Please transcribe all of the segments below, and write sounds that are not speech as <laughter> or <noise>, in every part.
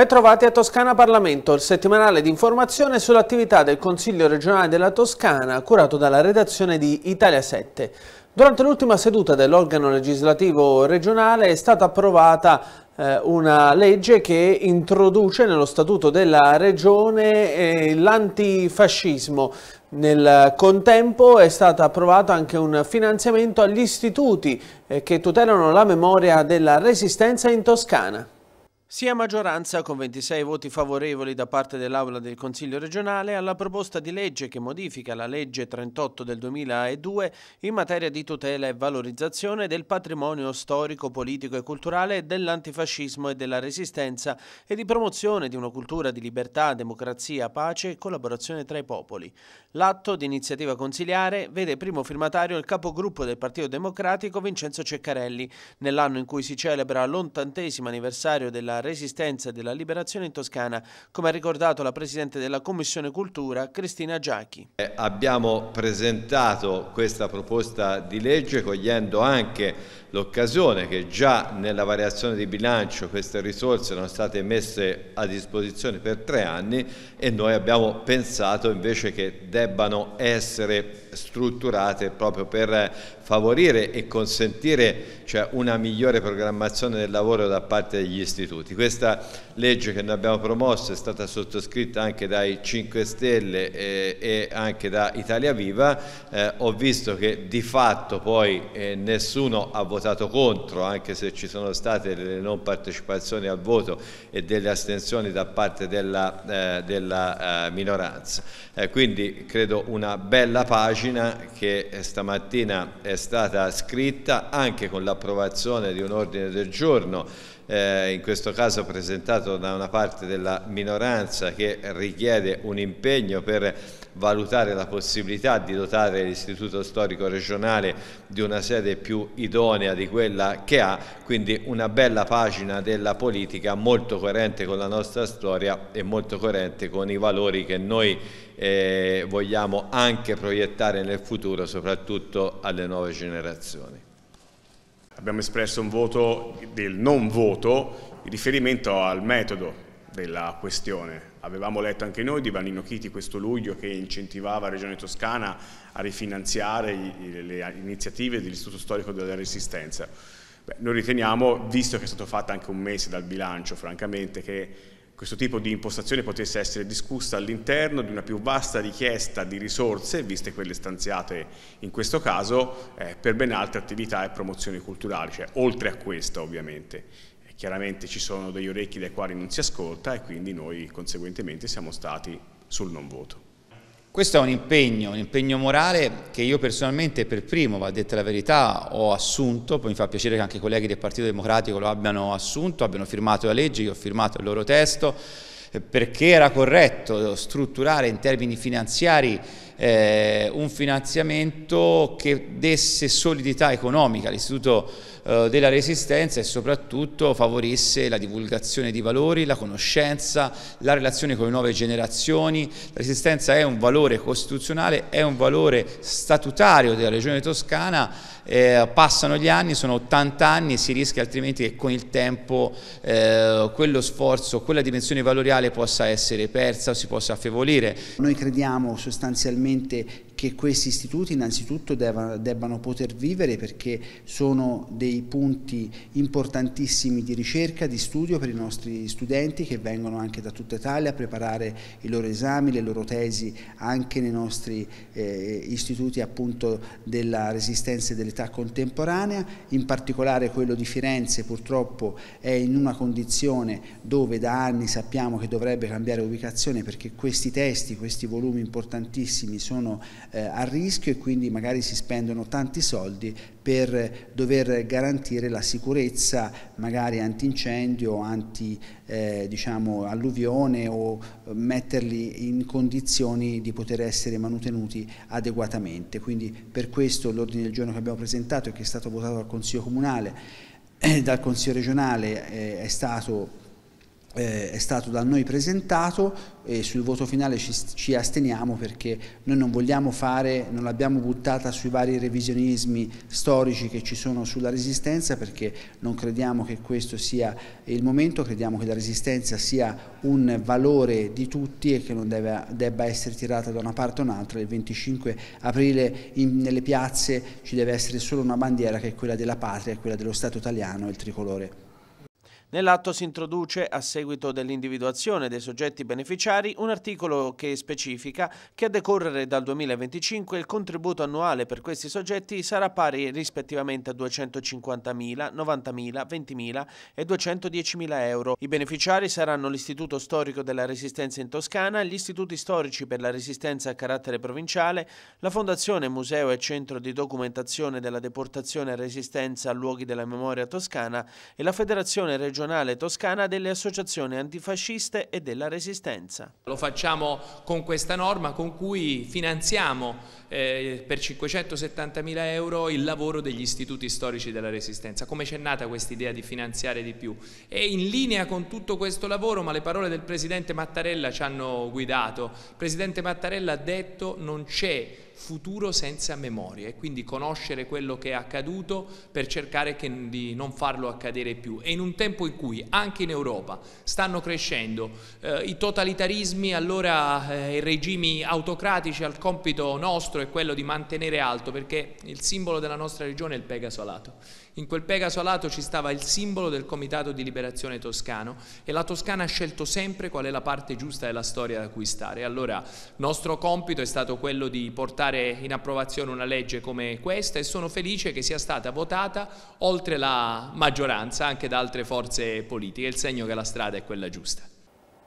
Bentrovati a Toscana Parlamento, il settimanale di informazione sull'attività del Consiglio regionale della Toscana, curato dalla redazione di Italia 7. Durante l'ultima seduta dell'organo legislativo regionale è stata approvata eh, una legge che introduce nello statuto della regione eh, l'antifascismo. Nel contempo è stato approvato anche un finanziamento agli istituti eh, che tutelano la memoria della resistenza in Toscana. Sia maggioranza con 26 voti favorevoli da parte dell'Aula del Consiglio regionale alla proposta di legge che modifica la legge 38 del 2002 in materia di tutela e valorizzazione del patrimonio storico, politico e culturale dell'antifascismo e della resistenza e di promozione di una cultura di libertà, democrazia, pace e collaborazione tra i popoli. L'atto di iniziativa consiliare vede primo firmatario il capogruppo del Partito Democratico Vincenzo Ceccarelli nell'anno in cui si celebra l'ottantesimo anniversario della resistenza e della liberazione in Toscana, come ha ricordato la Presidente della Commissione Cultura, Cristina Giacchi. Eh, abbiamo presentato questa proposta di legge cogliendo anche l'occasione che già nella variazione di bilancio queste risorse erano state messe a disposizione per tre anni e noi abbiamo pensato invece che debbano essere strutturate proprio per favorire e consentire cioè, una migliore programmazione del lavoro da parte degli istituti. Questa legge che noi abbiamo promosso è stata sottoscritta anche dai 5 Stelle eh, e anche da Italia Viva, eh, ho visto che di fatto poi eh, nessuno ha votato contro, anche se ci sono state delle non partecipazioni al voto e delle astensioni da parte della, eh, della eh, minoranza. Eh, quindi credo una bella pace pagina che eh, stamattina è stata scritta anche con l'approvazione di un ordine del giorno eh, in questo caso presentato da una parte della minoranza che richiede un impegno per valutare la possibilità di dotare l'Istituto Storico Regionale di una sede più idonea di quella che ha, quindi una bella pagina della politica molto coerente con la nostra storia e molto coerente con i valori che noi eh, vogliamo anche proiettare nel futuro, soprattutto alle nuove generazioni abbiamo espresso un voto del non voto in riferimento al metodo della questione. Avevamo letto anche noi di Vanino Chiti questo luglio che incentivava la Regione Toscana a rifinanziare le iniziative dell'Istituto Storico della Resistenza. Beh, noi riteniamo, visto che è stato fatto anche un mese dal bilancio, francamente, che questo tipo di impostazione potesse essere discussa all'interno di una più vasta richiesta di risorse, viste quelle stanziate in questo caso, eh, per ben altre attività e promozioni culturali, cioè oltre a questa ovviamente. Eh, chiaramente ci sono degli orecchi dai quali non si ascolta e quindi noi conseguentemente siamo stati sul non voto. Questo è un impegno, un impegno morale che io personalmente per primo, va detta la verità, ho assunto, poi mi fa piacere che anche i colleghi del Partito Democratico lo abbiano assunto, abbiano firmato la legge, io ho firmato il loro testo, eh, perché era corretto strutturare in termini finanziari eh, un finanziamento che desse solidità economica all'Istituto eh, della resistenza e soprattutto favorisse la divulgazione di valori, la conoscenza, la relazione con le nuove generazioni. La resistenza è un valore costituzionale, è un valore statutario della regione toscana eh, passano gli anni, sono 80 anni, si rischia altrimenti che con il tempo eh, quello sforzo, quella dimensione valoriale possa essere persa o si possa affievolire. Noi crediamo sostanzialmente che questi istituti innanzitutto debbano, debbano poter vivere perché sono dei punti importantissimi di ricerca, di studio per i nostri studenti che vengono anche da tutta Italia a preparare i loro esami, le loro tesi anche nei nostri eh, istituti appunto della resistenza e dell'età contemporanea, in particolare quello di Firenze purtroppo è in una condizione dove da anni sappiamo che dovrebbe cambiare ubicazione perché questi testi, questi volumi importantissimi sono eh, a rischio e quindi magari si spendono tanti soldi per dover garantire la sicurezza magari antincendio, anti eh, diciamo, alluvione o metterli in condizioni di poter essere manutenuti adeguatamente. Quindi per questo l'ordine del giorno che abbiamo presentato e che è stato votato dal Consiglio Comunale, eh, <clears throat> dal Consiglio regionale eh, è stato eh, è stato da noi presentato e sul voto finale ci, ci, asteniamo perché noi non vogliamo fare, non l'abbiamo buttata sui vari revisionismi storici che ci sono sulla resistenza perché non crediamo che questo sia il momento, crediamo che la resistenza sia un valore di tutti e che non deve, debba essere tirata da una parte o un'altra. Il 25 aprile in, nelle piazze ci deve essere solo una bandiera che è quella della patria, quella dello Stato italiano, il tricolore. Nell'atto si introduce, a seguito dell'individuazione dei soggetti beneficiari, un articolo che specifica che a decorrere dal 2025 il contributo annuale per questi soggetti sarà pari rispettivamente a 250.000, 90.000, 20.000 e 210.000 euro. I beneficiari saranno l'Istituto Storico della Resistenza in Toscana, gli istituti storici per la Resistenza a carattere provinciale, la Fondazione Museo e Centro di Documentazione della Deportazione e Resistenza a Luoghi della Memoria Toscana e la Federazione Regionale regionale toscana delle associazioni antifasciste e della resistenza. Lo facciamo con questa norma con cui finanziamo eh, per 570 mila euro il lavoro degli istituti storici della resistenza. Come c'è nata questa idea di finanziare di più? È in linea con tutto questo lavoro, ma le parole del Presidente Mattarella ci hanno guidato, il Presidente Mattarella ha detto non c'è futuro senza memoria e quindi conoscere quello che è accaduto per cercare che, di non farlo accadere più. E in un tempo in cui anche in Europa stanno crescendo eh, i totalitarismi, allora eh, i regimi autocratici al compito nostro è quello di mantenere alto perché il simbolo della nostra regione è il Pegaso alato in quel Pegaso alato ci stava il simbolo del Comitato di Liberazione Toscano e la Toscana ha scelto sempre qual è la parte giusta della storia da cui stare. Allora, nostro compito è stato quello di portare in approvazione una legge come questa e sono felice che sia stata votata oltre la maggioranza anche da altre forze politiche, il segno che la strada è quella giusta.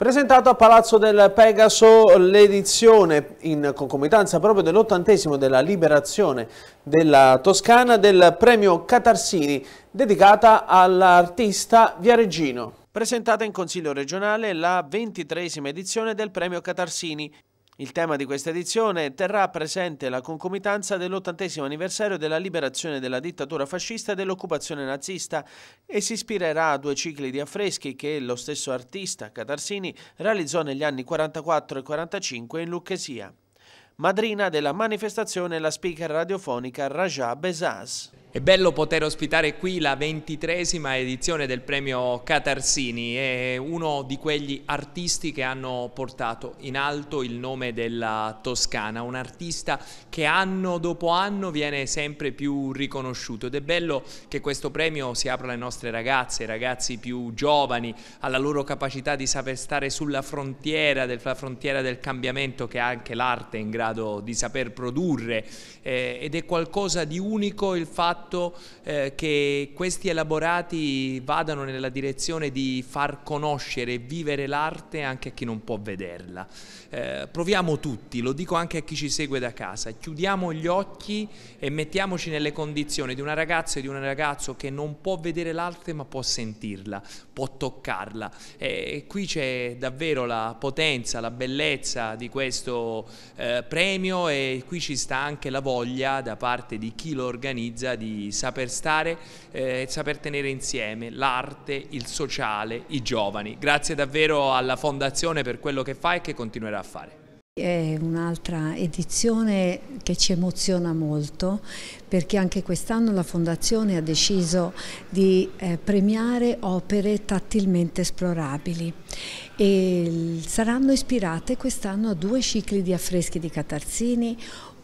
Presentato a Palazzo del Pegaso l'edizione in concomitanza proprio dell'ottantesimo della liberazione della Toscana del premio Catarsini dedicata all'artista Viareggino. Presentata in Consiglio regionale la ventitresima edizione del premio Catarsini il tema di questa edizione terrà presente la concomitanza dell'ottantesimo anniversario della liberazione della dittatura fascista e dell'occupazione nazista e si ispirerà a due cicli di affreschi che lo stesso artista Catarsini realizzò negli anni 44 e 45 in Lucchesia. Madrina della manifestazione la speaker radiofonica Raja Bezaz. È bello poter ospitare qui la ventitresima edizione del premio Catarsini, è uno di quegli artisti che hanno portato in alto il nome della Toscana, un artista che anno dopo anno viene sempre più riconosciuto ed è bello che questo premio si apra alle nostre ragazze, ai ragazzi più giovani, alla loro capacità di saper stare sulla frontiera, della frontiera del cambiamento che anche l'arte è in grado di saper produrre eh, ed è qualcosa di unico il fatto fatto eh, che questi elaborati vadano nella direzione di far conoscere e vivere l'arte anche a chi non può vederla. Eh, proviamo tutti, lo dico anche a chi ci segue da casa, chiudiamo gli occhi e mettiamoci nelle condizioni di una ragazza e di un ragazzo che non può vedere l'arte ma può sentirla, può toccarla. E, qui c'è davvero la potenza, la bellezza di questo eh, premio e qui ci sta anche la voglia da parte di chi lo organizza di saper stare eh, e saper tenere insieme l'arte, il sociale, i giovani. Grazie davvero alla Fondazione per quello che fa e che continuerà a fare. È un'altra edizione che ci emoziona molto perché anche quest'anno la Fondazione ha deciso di eh, premiare opere tattilmente esplorabili e saranno ispirate quest'anno a due cicli di affreschi di Catarzini,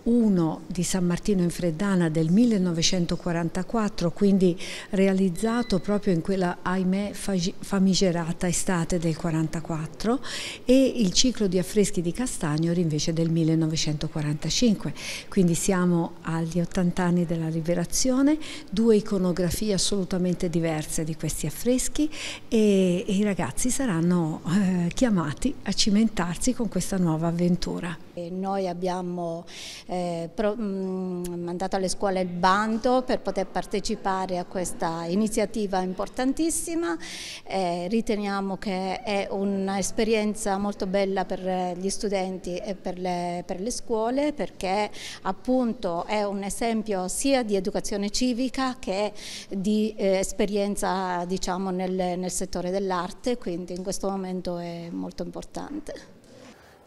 1 di San Martino in Freddana del 1944, quindi realizzato proprio in quella, ahimè, famigerata estate del 1944, e il ciclo di affreschi di Castagnoli invece del 1945. Quindi siamo agli 80 anni della liberazione, due iconografie assolutamente diverse di questi affreschi e, e i ragazzi saranno eh, chiamati a cimentarsi con questa nuova avventura. E noi abbiamo eh, eh, pro, mh, mm, mandato alle scuole il bando per poter partecipare a questa iniziativa importantissima. Eh, riteniamo che è un'esperienza molto bella per gli studenti e per le, per le scuole perché appunto è un esempio sia di educazione civica che di eh, esperienza diciamo, nel, nel settore dell'arte, quindi in questo momento è molto importante.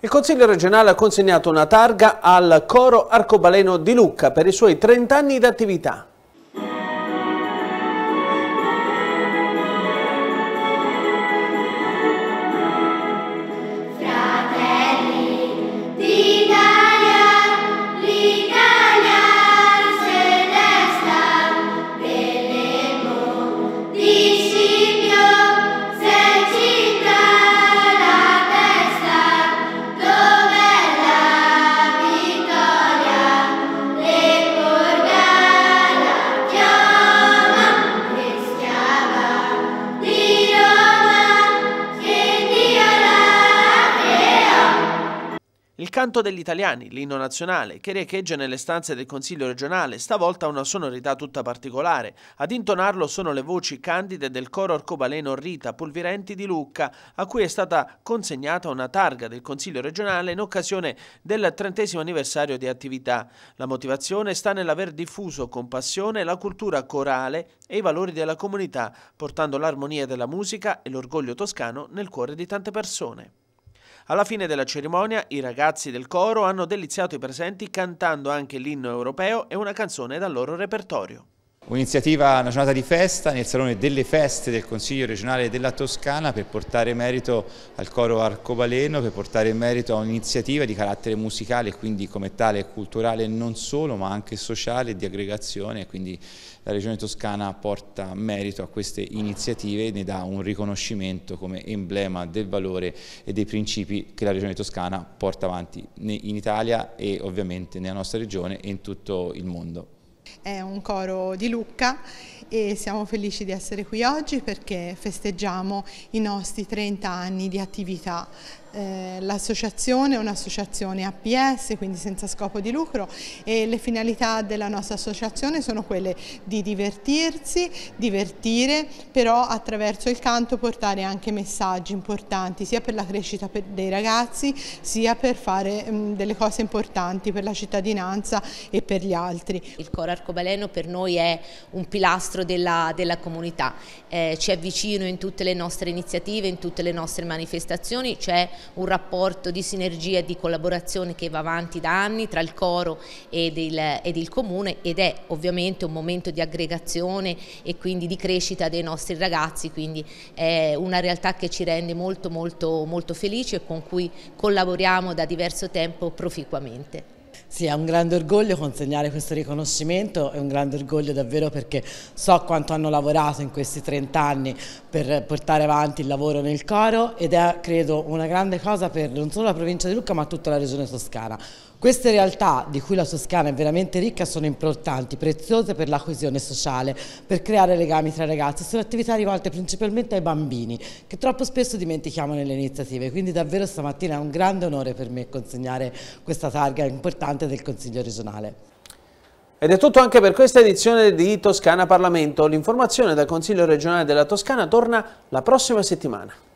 Il Consiglio regionale ha consegnato una targa al Coro Arcobaleno di Lucca per i suoi 30 anni di Canto degli italiani, l'inno nazionale, che riecheggia nelle stanze del Consiglio regionale, stavolta una sonorità tutta particolare. Ad intonarlo sono le voci candide del coro arcobaleno Rita Pulvirenti di Lucca, a cui è stata consegnata una targa del Consiglio regionale in occasione del trentesimo anniversario di attività. La motivazione sta nell'aver diffuso con passione la cultura corale e i valori della comunità, portando l'armonia della musica e l'orgoglio toscano nel cuore di tante persone. Alla fine della cerimonia i ragazzi del coro hanno deliziato i presenti cantando anche l'inno europeo e una canzone dal loro repertorio. Un'iniziativa, una giornata di festa nel Salone delle Feste del Consiglio regionale della Toscana per portare merito al coro Arcobaleno, per portare merito a un'iniziativa di carattere musicale, quindi come tale culturale non solo, ma anche sociale e di aggregazione, quindi la Regione Toscana porta merito a queste iniziative e ne dà un riconoscimento come emblema del valore e dei principi che la Regione Toscana porta avanti in Italia e ovviamente nella nostra regione e in tutto il mondo. È un coro di Lucca e siamo felici di essere qui oggi perché festeggiamo i nostri 30 anni di attività eh, l'associazione è un'associazione APS, quindi senza scopo di lucro e le finalità della nostra associazione sono quelle di divertirsi, divertire, però attraverso il canto portare anche messaggi importanti sia per la crescita dei ragazzi sia per fare mm, delle cose importanti per la cittadinanza e per gli altri. Il coro arcobaleno per noi è un pilastro della, della comunità, eh, ci è vicino in tutte le nostre iniziative, in tutte le nostre manifestazioni, c'è un rapporto di sinergia e di collaborazione che va avanti da anni tra il coro ed il, ed il comune ed è ovviamente un momento di aggregazione e quindi di crescita dei nostri ragazzi, quindi è una realtà che ci rende molto molto molto felici e con cui collaboriamo da diverso tempo proficuamente. Sì, è un grande orgoglio consegnare questo riconoscimento, è un grande orgoglio davvero perché so quanto hanno lavorato in questi 30 anni per portare avanti il lavoro nel coro ed è credo una grande cosa per non solo la provincia di Lucca ma tutta la regione toscana. Queste realtà, di cui la Toscana è veramente ricca, sono importanti, preziose per la coesione sociale, per creare legami tra ragazzi. Sono attività rivolte principalmente ai bambini, che troppo spesso dimentichiamo nelle iniziative. Quindi davvero stamattina è un grande onore per me consegnare questa targa importante del Consiglio regionale. Ed è tutto anche per questa edizione di Toscana Parlamento. L'informazione dal Consiglio regionale della Toscana torna la prossima settimana.